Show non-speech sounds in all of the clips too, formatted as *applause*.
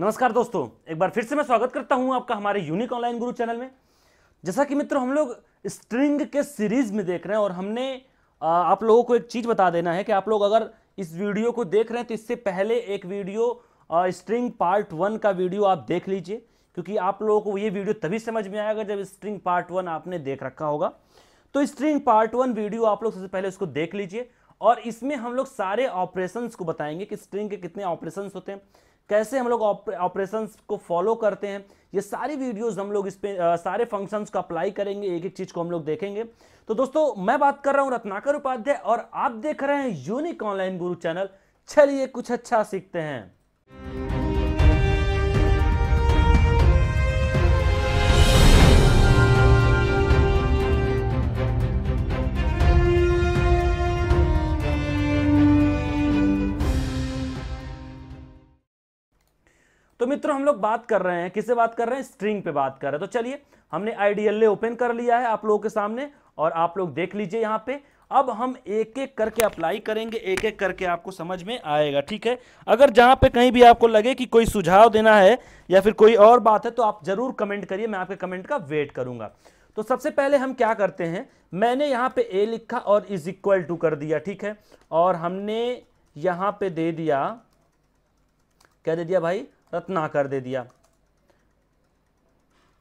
नमस्कार दोस्तों एक बार फिर से मैं स्वागत करता हूं आपका हमारे यूनिक ऑनलाइन गुरु चैनल में जैसा कि मित्रों हम लोग स्ट्रिंग के सीरीज में देख रहे हैं और हमने आप लोगों को एक चीज़ बता देना है कि आप लोग अगर इस वीडियो को देख रहे हैं तो इससे पहले एक वीडियो स्ट्रिंग पार्ट वन का वीडियो आप देख लीजिए क्योंकि आप लोगों को ये वीडियो तभी समझ में आएगा जब स्ट्रिंग पार्ट वन आपने देख रखा होगा तो स्ट्रिंग पार्ट वन वीडियो आप लोग सबसे पहले उसको देख लीजिए और इसमें हम लोग सारे ऑपरेशंस को बताएंगे कि स्ट्रिंग के कितने ऑपरेशंस होते हैं कैसे हम लोग ऑपरेशन को फॉलो करते हैं ये सारी वीडियोस हम लोग इस पे आ, सारे फंक्शंस को अप्लाई करेंगे एक एक चीज को हम लोग देखेंगे तो दोस्तों मैं बात कर रहा हूँ रत्नाकर उपाध्याय और आप देख रहे हैं यूनिक ऑनलाइन गुरु चैनल चलिए कुछ अच्छा सीखते हैं हम लोग बात कर रहे हैं किसे बात कर रहे हैं स्ट्रिंग पे बात कर रहे हैं तो चलिए हमने आईडीएल ओपन कर लिया है आप लोगों के सामने और आप लोग देख लीजिए यहाँ पे अब हम एक एक करके अप्लाई करेंगे एक एक करके आपको समझ में आएगा ठीक है अगर जहाँ पे कहीं भी आपको लगे कि कोई सुझाव देना है या फिर कोई और बात है तो आप ज़रूर कमेंट करिए मैं आपके कमेंट का वेट करूंगा तो सबसे पहले हम क्या करते हैं मैंने यहाँ पे ए लिखा और इज इक्वल टू कर दिया ठीक है और हमने यहाँ पे दे दिया क्या दे दिया भाई रत्नाकर दे दिया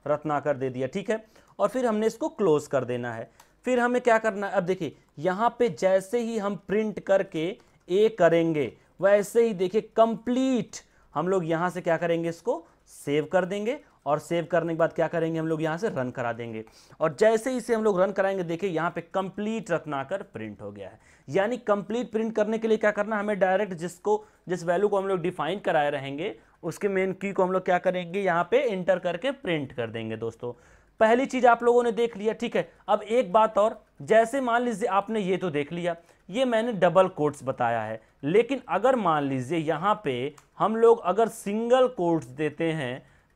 रत्नाकर दे दिया ठीक है और फिर हमने इसको क्लोज कर देना है फिर हमें क्या करना है अब देखिए यहां पे जैसे ही हम प्रिंट करके ए करेंगे वैसे ही देखिए कंप्लीट हम लोग यहां से क्या करेंगे इसको सेव कर देंगे और सेव करने के बाद क्या करेंगे हम लोग यहाँ से रन करा देंगे और जैसे ही इसे हम लोग रन कराएंगे देखिए यहाँ पे कंप्लीट रत्नाकर प्रिंट हो गया है यानी कंप्लीट प्रिंट करने के लिए क्या करना हमें डायरेक्ट जिसको जिस वैल्यू को हम लोग डिफाइन कराए रहेंगे उसके मेन की को हम लोग क्या करेंगे यहाँ पे इंटर करके प्रिंट कर देंगे दोस्तों पहली चीज़ आप लोगों ने देख लिया ठीक है अब एक बात और जैसे मान लीजिए आपने ये तो देख लिया ये मैंने डबल कोट्स बताया है लेकिन अगर मान लीजिए यहाँ पे हम लोग अगर सिंगल कोट्स देते हैं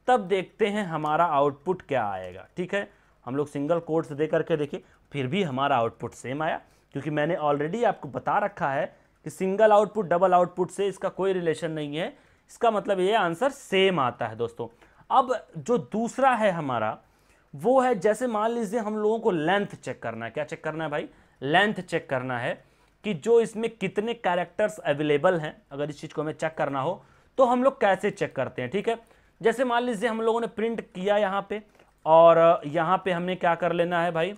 तब देखते हैं हमारा आउटपुट क्या आएगा ठीक है हम लोग सिंगल कोड्स दे करके देखिए फिर भी हमारा आउटपुट सेम आया क्योंकि मैंने ऑलरेडी आपको बता रखा है कि सिंगल आउटपुट डबल आउटपुट से इसका कोई रिलेशन नहीं है इसका मतलब ये आंसर सेम आता है दोस्तों अब जो दूसरा है हमारा वो है जैसे मान लीजिए हम लोगों को लेंथ चेक करना है क्या चेक करना है भाई लेंथ चेक करना है कि जो इसमें कितने कैरेक्टर्स अवेलेबल हैं अगर इस चीज़ को हमें चेक करना हो तो हम लोग कैसे चेक करते हैं ठीक है जैसे मान लीजिए हम लोगों ने प्रिंट किया यहाँ पे और यहाँ पे हमने क्या कर लेना है भाई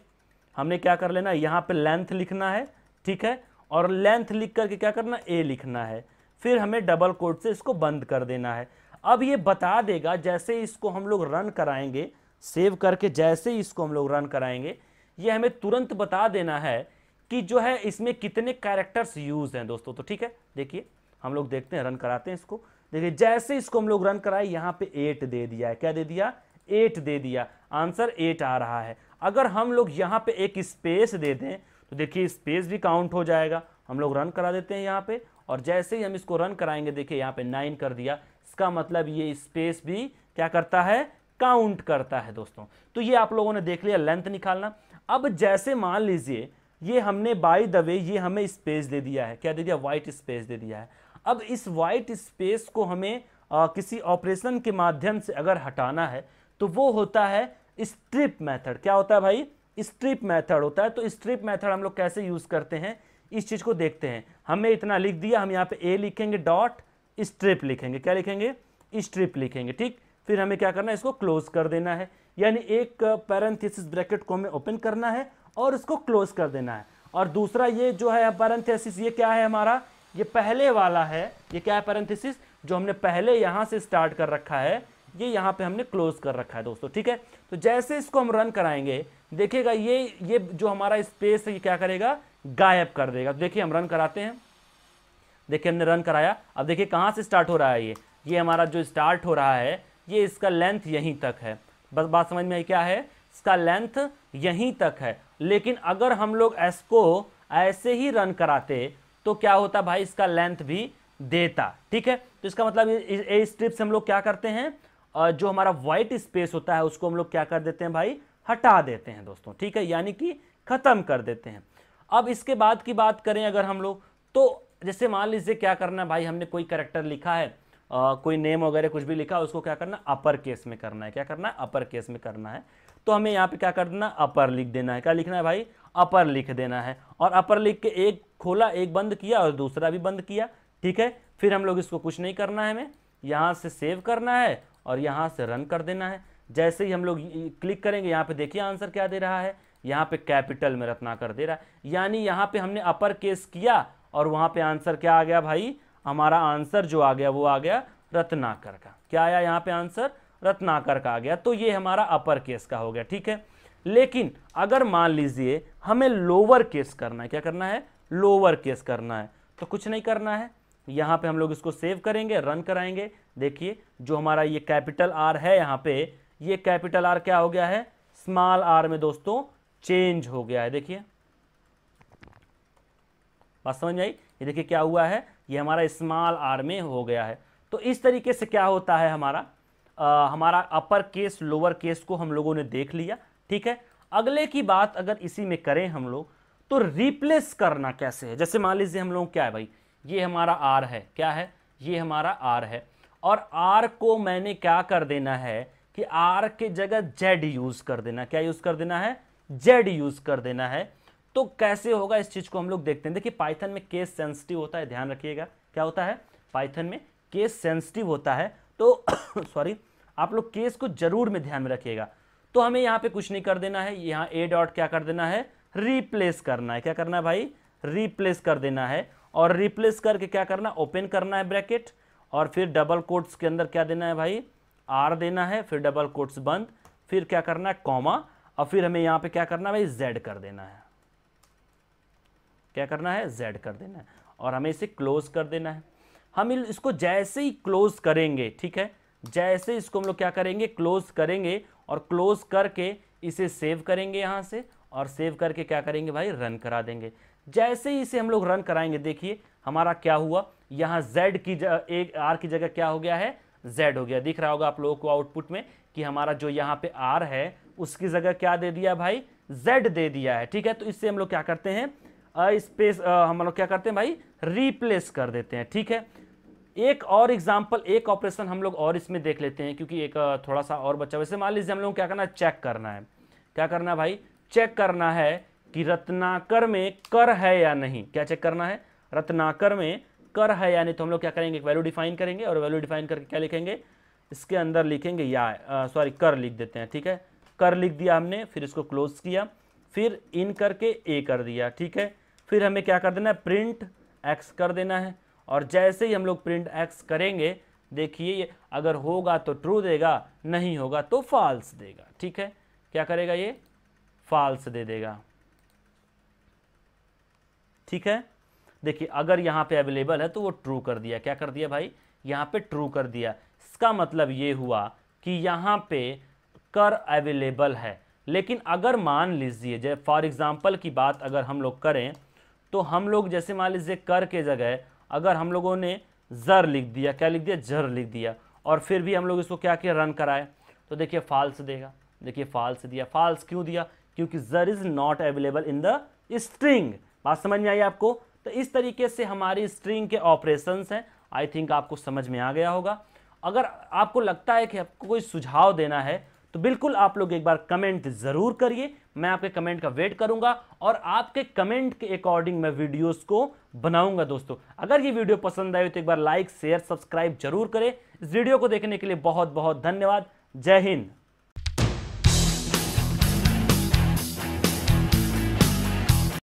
हमने क्या कर लेना है यहाँ पे लेंथ लिखना है ठीक है और लेंथ लिख करके क्या करना ए लिखना है फिर हमें डबल कोट से इसको बंद कर देना है अब ये बता देगा जैसे इसको हम लोग रन कराएंगे सेव करके जैसे ही इसको हम लोग रन कराएंगे ये हमें तुरंत बता देना है कि जो है इसमें कितने कैरेक्टर्स यूज़ हैं दोस्तों तो ठीक है देखिए हम लोग देखते हैं रन कराते हैं इसको देखिए जैसे इसको हम लोग रन कराए यहाँ पे एट दे दिया है क्या दे दिया एट दे दिया आंसर एट आ रहा है अगर हम लोग यहाँ पे एक स्पेस दे दें तो देखिए स्पेस भी काउंट हो जाएगा हम लोग रन करा देते हैं यहाँ पे और जैसे ही हम इसको रन कराएंगे देखिए यहाँ पे नाइन कर दिया इसका मतलब ये स्पेस भी क्या करता है काउंट करता है दोस्तों तो ये आप लोगों ने देख लिया लेंथ निकालना अब जैसे मान लीजिए ये हमने बाई द वे ये हमें स्पेस दे दिया है क्या दे दिया व्हाइट स्पेस दे दिया है अब इस वाइट स्पेस को हमें आ, किसी ऑपरेशन के माध्यम से अगर हटाना है तो वो होता है स्ट्रिप मेथड क्या होता है भाई स्ट्रिप मेथड होता है तो स्ट्रिप मेथड हम लोग कैसे यूज़ करते हैं इस चीज़ को देखते हैं हमें इतना लिख दिया हम यहाँ पे ए लिखेंगे डॉट स्ट्रिप लिखेंगे क्या लिखेंगे स्ट्रिप लिखेंगे ठीक फिर हमें क्या करना है इसको क्लोज कर देना है यानी एक पैरेंथेसिस ब्रैकेट को हमें ओपन करना है और इसको क्लोज कर देना है और दूसरा ये जो है पैरेंथेसिस ये क्या है हमारा ये पहले वाला है ये क्या है पैरेंथिस जो हमने पहले यहाँ से स्टार्ट कर रखा है ये यहाँ पे हमने क्लोज कर रखा है दोस्तों ठीक है तो जैसे इसको हम रन कराएंगे देखिएगा ये ये जो हमारा स्पेस है ये क्या करेगा गायब कर देगा तो देखिए हम रन कराते हैं देखिए हमने रन कराया अब देखिए कहाँ से स्टार्ट हो रहा है ये ये हमारा जो स्टार्ट हो रहा है ये इसका लेंथ यहीं तक है बस बात समझ में आई क्या है इसका लेंथ यहीं तक है लेकिन अगर हम लोग इसको ऐसे ही रन कराते तो क्या होता भाई इसका लेंथ भी देता ठीक है तो इसका मतलब ए स्ट्रिप से हम लोग क्या करते हैं जो हमारा वाइट स्पेस होता है उसको हम लोग क्या कर देते हैं भाई हटा देते हैं दोस्तों ठीक है यानी कि ख़त्म कर देते हैं अब इसके बाद की बात करें अगर हम लोग तो जैसे मान लीजिए क्या करना भाई हमने कोई करेक्टर लिखा है आ, कोई नेम वगैरह कुछ भी लिखा है उसको क्या करना अपर केस में करना है क्या करना है अपर केस में करना है तो हमें यहाँ पे क्या कर देना अपर लिख देना है क्या लिखना है भाई अपर लिख देना है और अपर लिख के एक खोला एक बंद किया और दूसरा भी बंद किया ठीक है फिर हम लोग इसको कुछ नहीं करना है हमें यहाँ से सेव करना है और यहाँ से रन कर देना है जैसे ही हम लोग क्लिक करेंगे यहाँ पे देखिए आंसर क्या दे रहा है यहाँ पे कैपिटल में रत्नाकर दे रहा है यानी यहाँ पे हमने अपर केस किया और वहाँ पे आंसर क्या आ गया भाई हमारा आंसर जो आ गया वो आ गया रत्नाकर का क्या आया यहाँ पे आंसर रत्नाकर का आ गया तो ये हमारा अपर केस का हो गया ठीक है लेकिन अगर मान लीजिए हमें लोअर केस करना है क्या करना है लोअर केस करना है तो कुछ नहीं करना है यहाँ पे हम लोग इसको सेव करेंगे रन कराएंगे देखिए जो हमारा ये कैपिटल आर है यहाँ पे ये कैपिटल आर क्या हो गया है स्मॉल आर में दोस्तों चेंज हो गया है देखिए बात समझ आई ये देखिए क्या हुआ है ये हमारा स्मॉल आर में हो गया है तो इस तरीके से क्या होता है हमारा आ, हमारा अपर केस लोअर केस को हम लोगों ने देख लिया ठीक है अगले की बात अगर इसी में करें हम लोग तो रिप्लेस करना कैसे है जैसे मान लीजिए हम लोग क्या है भाई ये हमारा आर है क्या है ये हमारा आर है और आर को मैंने क्या कर देना है कि आर के जगह जेड यूज़ कर देना क्या यूज़ कर देना है जेड यूज़ कर देना है तो कैसे होगा इस चीज़ को हम लोग देखते हैं देखिए पाइथन में केस सेंसिटिव होता है ध्यान रखिएगा क्या होता है पाइथन में केस सेंसिटिव होता है तो सॉरी *coughs* आप लोग केस को जरूर में ध्यान में रखिएगा तो हमें यहां पे कुछ नहीं कर देना है यहां ए डॉट क्या कर देना है रिप्लेस करना है क्या करना है भाई रिप्लेस कर देना है और रिप्लेस करके क्या करना ओपन करना है ब्रैकेट और फिर डबल कोट्स के अंदर क्या देना है भाई आर देना है फिर डबल कोट्स बंद फिर क्या करना है कॉमा और फिर हमें यहाँ पे क्या करना है भाई जेड कर देना है क्या करना है जेड कर देना है और हमें इसे क्लोज कर देना है हम इसको जैसे ही क्लोज करेंगे ठीक है जैसे इसको हम लोग क्या करेंगे क्लोज करेंगे और क्लोज करके इसे सेव करेंगे यहाँ से और सेव करके क्या करेंगे भाई रन करा देंगे जैसे ही इसे हम लोग रन कराएंगे देखिए हमारा क्या हुआ यहाँ z की एक r की जगह क्या हो गया है z हो गया दिख रहा होगा आप लोगों को आउटपुट में कि हमारा जो यहाँ पे r है उसकी जगह क्या दे दिया भाई z दे दिया है ठीक है तो इससे हम लोग क्या करते हैं स्पेस हम लोग क्या करते हैं भाई रिप्लेस कर देते हैं ठीक है एक और एग्जाम्पल एक ऑपरेशन हम लोग और इसमें देख लेते हैं क्योंकि एक थोड़ा सा और बच्चा वैसे मान लीजिए हम लोग क्या करना है चेक करना है क्या करना है भाई चेक करना है कि रत्नाकर में कर है या नहीं क्या चेक करना है रत्नाकर में कर है या नहीं तो हम लोग क्या करेंगे वैल्यू डिफाइन करेंगे और वैल्यू डिफाइन करके क्या लिखेंगे इसके अंदर लिखेंगे या सॉरी कर लिख देते हैं ठीक है कर लिख दिया हमने फिर इसको क्लोज किया फिर इन करके ए कर दिया ठीक है फिर हमें क्या कर देना है प्रिंट एक्स कर देना है और जैसे ही हम लोग प्रिंट एक्स करेंगे देखिए ये अगर होगा तो ट्रू देगा नहीं होगा तो फॉल्स देगा ठीक है क्या करेगा ये फॉल्स दे देगा ठीक है देखिए अगर यहां पे अवेलेबल है तो वो ट्रू कर दिया क्या कर दिया भाई यहां पे ट्रू कर दिया इसका मतलब ये हुआ कि यहां पे कर अवेलेबल है लेकिन अगर मान लीजिए जैसे फॉर एग्ज़ाम्पल की बात अगर हम लोग करें तो हम लोग जैसे मान लीजिए कर के जगह अगर हम लोगों ने जर लिख दिया क्या लिख दिया जर लिख दिया और फिर भी हम लोग इसको क्या किया रन कराए तो देखिए फाल्स देगा देखिए फाल्स दिया फाल्स क्यों दिया क्योंकि there is not available in the string बात समझ में आई आपको तो इस तरीके से हमारी स्ट्रिंग के ऑपरेशंस हैं आई थिंक आपको समझ में आ गया होगा अगर आपको लगता है कि आपको कोई सुझाव देना है तो बिल्कुल आप लोग एक बार कमेंट ज़रूर करिए मैं आपके कमेंट का वेट करूंगा और आपके कमेंट के अकॉर्डिंग मैं वीडियोस को बनाऊंगा दोस्तों अगर ये वीडियो पसंद आए तो एक बार लाइक शेयर सब्सक्राइब जरूर करें इस वीडियो को देखने के लिए बहुत बहुत धन्यवाद जय हिंद